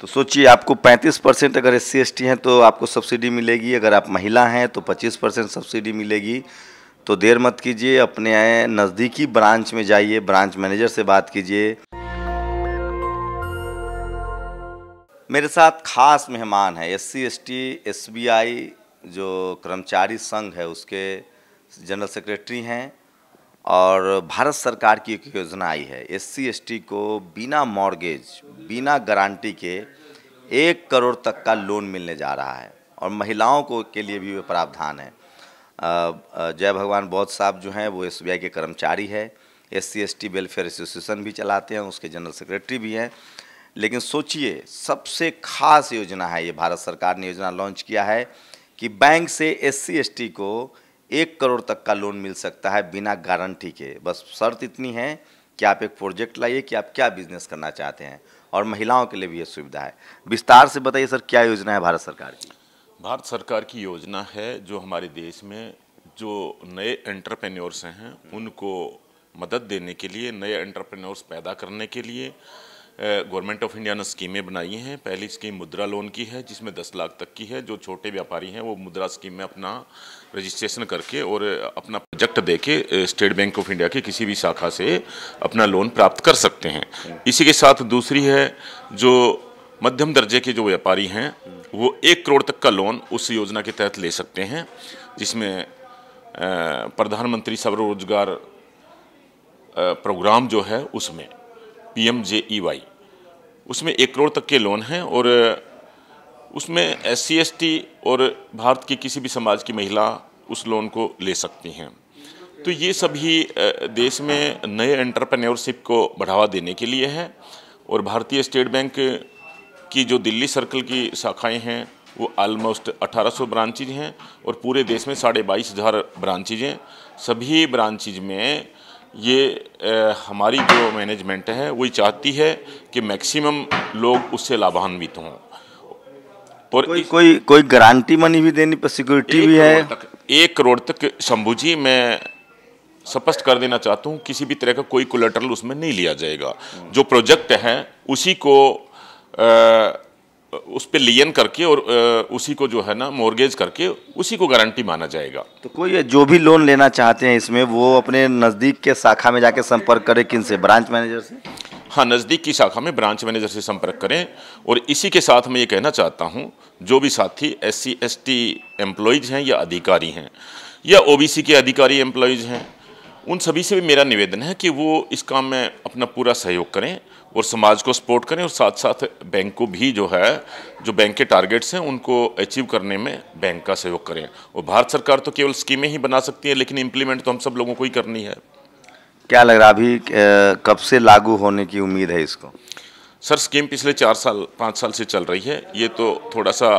तो सोचिए आपको 35 परसेंट अगर एस सी हैं तो आपको सब्सिडी मिलेगी अगर आप महिला हैं तो 25 परसेंट सब्सिडी मिलेगी तो देर मत कीजिए अपने नज़दीकी ब्रांच में जाइए ब्रांच मैनेजर से बात कीजिए मेरे साथ खास मेहमान है S C S T S B I जो कर्मचारी संघ है उसके जनरल सेक्रेटरी हैं और भारत सरकार की एक योजना आई है एस सी एस टी को बिना मॉर्गेज बिना गारंटी के एक करोड़ तक का लोन मिलने जा रहा है और महिलाओं को के लिए भी वे प्रावधान है जय भगवान बौद्ध साहब जो हैं वो एस के कर्मचारी है S C S T welfare association भी चलाते हैं उसके जनरल सेक्रेटरी भी हैं लेकिन सोचिए सबसे खास योजना है ये भारत सरकार ने योजना लॉन्च किया है कि बैंक से एस सी को एक करोड़ तक का लोन मिल सकता है बिना गारंटी के बस शर्त इतनी है कि आप एक प्रोजेक्ट लाइए कि आप क्या बिजनेस करना चाहते हैं और महिलाओं के लिए भी ये सुविधा है विस्तार से बताइए सर क्या योजना है भारत सरकार की भारत सरकार की योजना है जो हमारे देश में जो नए एंटरप्रेन्योर्स हैं उनको मदद देने के लिए नए एंटरप्रेन्योर्स पैदा करने के लिए गवर्नमेंट ऑफ इंडिया ने स्कीमें बनाई हैं पहली स्कीम मुद्रा लोन की है जिसमें दस लाख तक की है जो छोटे व्यापारी हैं वो मुद्रा स्कीम में अपना रजिस्ट्रेशन करके और अपना प्रोजेक्ट दे के स्टेट बैंक ऑफ इंडिया की किसी भी शाखा से अपना लोन प्राप्त कर सकते हैं इसी के साथ दूसरी है जो मध्यम दर्जे के जो व्यापारी हैं वो एक करोड़ तक का लोन उस योजना के तहत ले सकते हैं जिसमें प्रधानमंत्री स्वरोजगार प्रोग्राम जो है उसमें P M J E Y उसमें एक करोड़ तक के लोन हैं और उसमें एस सी एस टी और भारत की किसी भी समाज की महिला उस लोन को ले सकती हैं तो ये सभी देश में नए एंटरप्रेन्योरशिप को बढ़ावा देने के लिए है और भारतीय स्टेट बैंक की जो दिल्ली सर्कल की शाखाएं हैं वो आलमोस्ट 1800 ब्रांचेज हैं और पूरे देश में साढ़े बाईस हज़ार ब्रांचेज हैं सभी ब्रांचेज में ये हमारी जो मैनेजमेंट है वो चाहती है कि मैक्सिमम लोग उससे लाभान्वित हों और कोई कोई कोई गारंटी मनी भी देनी पर सिक्योरिटी भी है तक, एक करोड़ तक शंभू जी मैं स्पष्ट कर देना चाहता हूँ किसी भी तरह का कोई कोलेटरल उसमें नहीं लिया जाएगा जो प्रोजेक्ट हैं उसी को आ, उस पर लियन करके और उसी को जो है ना मोर्गेज करके उसी को गारंटी माना जाएगा तो कोई जो भी लोन लेना चाहते हैं इसमें वो अपने नज़दीक के शाखा में जाके संपर्क करें किन से ब्रांच मैनेजर से हाँ नज़दीक की शाखा में ब्रांच मैनेजर से संपर्क करें और इसी के साथ मैं ये कहना चाहता हूँ जो भी साथी S C S T employees हैं या अधिकारी हैं या ओ बी सी के अधिकारी एम्प्लॉयज़ हैं उन सभी से भी मेरा निवेदन है कि वो इस काम में अपना पूरा सहयोग करें और समाज को सपोर्ट करें और साथ साथ बैंक को भी जो है जो बैंक के टारगेट्स हैं उनको अचीव करने में बैंक का सहयोग करें और भारत सरकार तो केवल स्कीमें ही बना सकती है लेकिन इम्प्लीमेंट तो हम सब लोगों को ही करनी है क्या लग रहा अभी कब से लागू होने की उम्मीद है इसको सर स्कीम पिछले चार साल पाँच साल से चल रही है ये तो थोड़ा सा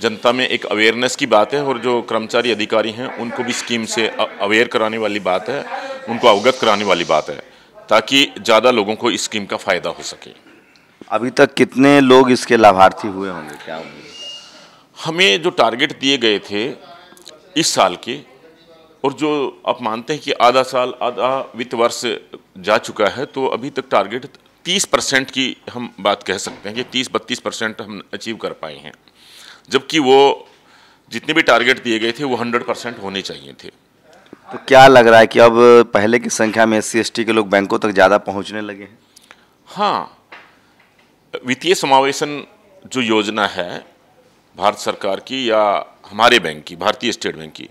जनता में एक अवेयरनेस की बात है और जो कर्मचारी अधिकारी हैं उनको भी स्कीम से अवेयर कराने वाली बात है उनको अवगत कराने वाली बात है ताकि ज़्यादा लोगों को इस स्कीम का फ़ायदा हो सके अभी तक कितने लोग इसके लाभार्थी हुए होंगे क्या होंगे हमें जो टारगेट दिए गए थे इस साल के और जो आप मानते हैं कि आधा साल आधा वित्त वर्ष जा चुका है तो अभी तक टारगेट 30 परसेंट की हम बात कह सकते हैं कि 30 बत्तीस परसेंट हम अचीव कर पाए हैं जबकि वो जितने भी टारगेट दिए गए थे वो 100 परसेंट होने चाहिए थे तो क्या लग रहा है कि अब पहले की संख्या में एस सी के लोग बैंकों तक ज़्यादा पहुंचने लगे हैं हाँ वित्तीय समावेशन जो योजना है भारत सरकार की या हमारे बैंक की भारतीय स्टेट बैंक की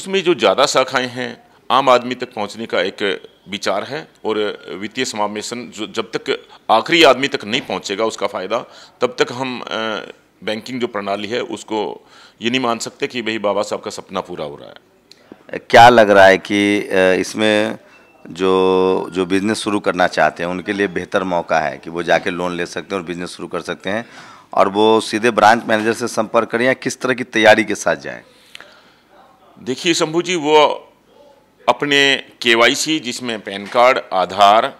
उसमें जो ज़्यादा शाखाएँ हैं आम आदमी तक पहुंचने का एक विचार है और वित्तीय समावेशन जो जब तक आखिरी आदमी तक नहीं पहुंचेगा उसका फ़ायदा तब तक हम बैंकिंग जो प्रणाली है उसको ये नहीं मान सकते कि भाई बाबा साहब का सपना पूरा हो रहा है क्या लग रहा है कि इसमें जो जो बिज़नेस शुरू करना चाहते हैं उनके लिए बेहतर मौका है कि वो जाके लोन ले सकते हैं और बिज़नेस शुरू कर सकते हैं और वो सीधे ब्रांच मैनेजर से संपर्क करें या किस तरह की तैयारी के साथ जाएं देखिए शंभू जी वो अपने केवाईसी जिसमें पैन कार्ड आधार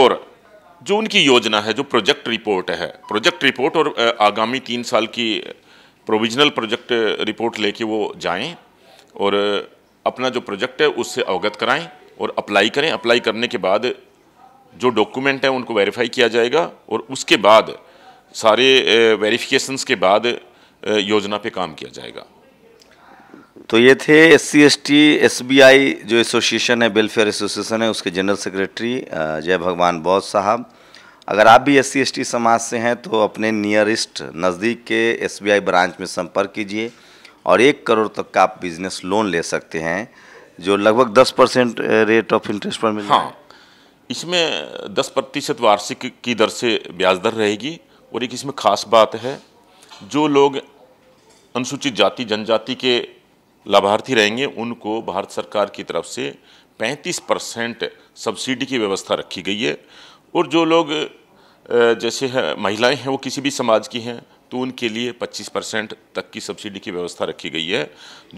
और जो उनकी योजना है जो प्रोजेक्ट रिपोर्ट है प्रोजेक्ट रिपोर्ट और आगामी तीन साल की प्रोविजनल प्रोजेक्ट रिपोर्ट लेके वो जाएं और अपना जो प्रोजेक्ट है उससे अवगत कराएं और अप्लाई करें अप्लाई करने के बाद जो डॉक्यूमेंट हैं उनको वेरीफाई किया जाएगा और उसके बाद सारे वेरिफिकेशंस के बाद योजना पे काम किया जाएगा तो ये थे S C S T S B I जो एसोसिएशन है वेलफेयर एसोसिएशन है उसके जनरल सेक्रेटरी जय भगवान बौद्ध साहब अगर आप भी एस सी एस टी समाज से हैं तो अपने नियरेस्ट नज़दीक के एस बी आई ब्रांच में संपर्क कीजिए और एक करोड़ तक का आप बिजनेस लोन ले सकते हैं जो लगभग दस परसेंट रेट ऑफ इंटरेस्ट पर मिल हाँ इसमें दस प्रतिशत वार्षिक की दर से ब्याज दर रहेगी और एक इसमें खास बात है जो लोग अनुसूचित जाति जनजाति के लाभार्थी रहेंगे उनको भारत सरकार की तरफ से 35 परसेंट सब्सिडी की व्यवस्था रखी गई है और जो लोग जैसे है महिलाएं हैं वो किसी भी समाज की हैं तो उनके लिए 25 परसेंट तक की सब्सिडी की व्यवस्था रखी गई है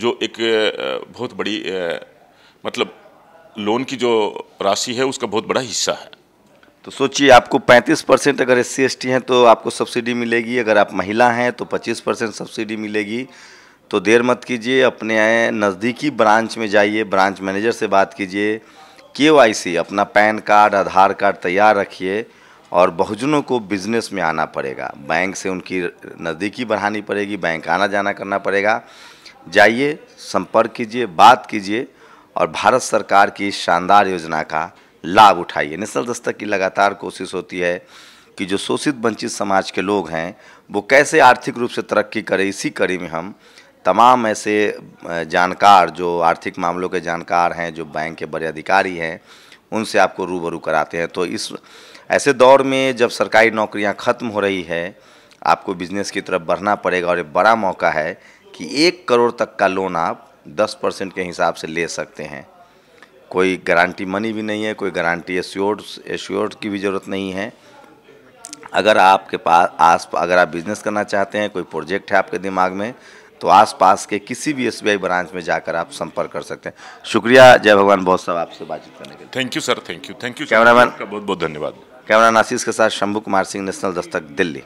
जो एक बहुत बड़ी मतलब लोन की जो राशि है उसका बहुत बड़ा हिस्सा है तो सोचिए आपको 35 परसेंट अगर एस सी हैं तो आपको सब्सिडी मिलेगी अगर आप महिला हैं तो 25 परसेंट सब्सिडी मिलेगी तो देर मत कीजिए अपने नज़दीकी ब्रांच में जाइए ब्रांच मैनेजर से बात कीजिए के अपना पैन कार्ड आधार कार्ड तैयार रखिए और बहुजनों को बिजनेस में आना पड़ेगा बैंक से उनकी नज़दीकी बढ़ानी पड़ेगी बैंक आना जाना करना पड़ेगा जाइए संपर्क कीजिए बात कीजिए और भारत सरकार की शानदार योजना का लाभ उठाइए नेशनल दस्तक की लगातार कोशिश होती है कि जो शोषित वंचित समाज के लोग हैं वो कैसे आर्थिक रूप से तरक्की करें इसी कड़ी में हम तमाम ऐसे जानकार जो आर्थिक मामलों के जानकार हैं जो बैंक के बड़े अधिकारी हैं उनसे आपको रूबरू कराते हैं तो इस ऐसे दौर में जब सरकारी नौकरियां ख़त्म हो रही है आपको बिजनेस की तरफ बढ़ना पड़ेगा और एक बड़ा मौका है कि एक करोड़ तक का लोन आप दस परसेंट के हिसाब से ले सकते हैं कोई गारंटी मनी भी नहीं है कोई गारंटी एश्योर्ड एश्योर्ड की भी ज़रूरत नहीं है अगर आपके पास आस अगर आप बिज़नेस करना चाहते हैं कोई प्रोजेक्ट है आपके दिमाग में तो आसपास के किसी भी एसबीआई ब्रांच में जाकर आप संपर्क कर सकते हैं शुक्रिया जय भगवान बहुत सब आपसे बातचीत करने के लिए thank you sir thank you thank you cameraman का बहुत बहुत धन्यवाद कैमरा नासिस के साथ शंभू कुमार सिंह नेशनल दस्तक दिल्ली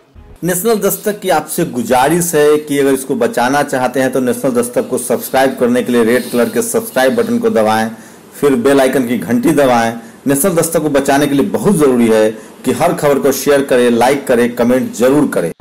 नेशनल दस्तक की आपसे गुजारिश है कि अगर इसको बचाना चाहते हैं तो नेशनल दस्तक को सब्सक्राइब करने के लिए रेड कलर के सब्सक्राइब बटन को दबाएं फिर बेल आइकन की घंटी दबाएं नेशनल दस्तक को बचाने के लिए बहुत ज़रूरी है कि हर खबर को शेयर करें लाइक करें कमेंट जरूर करें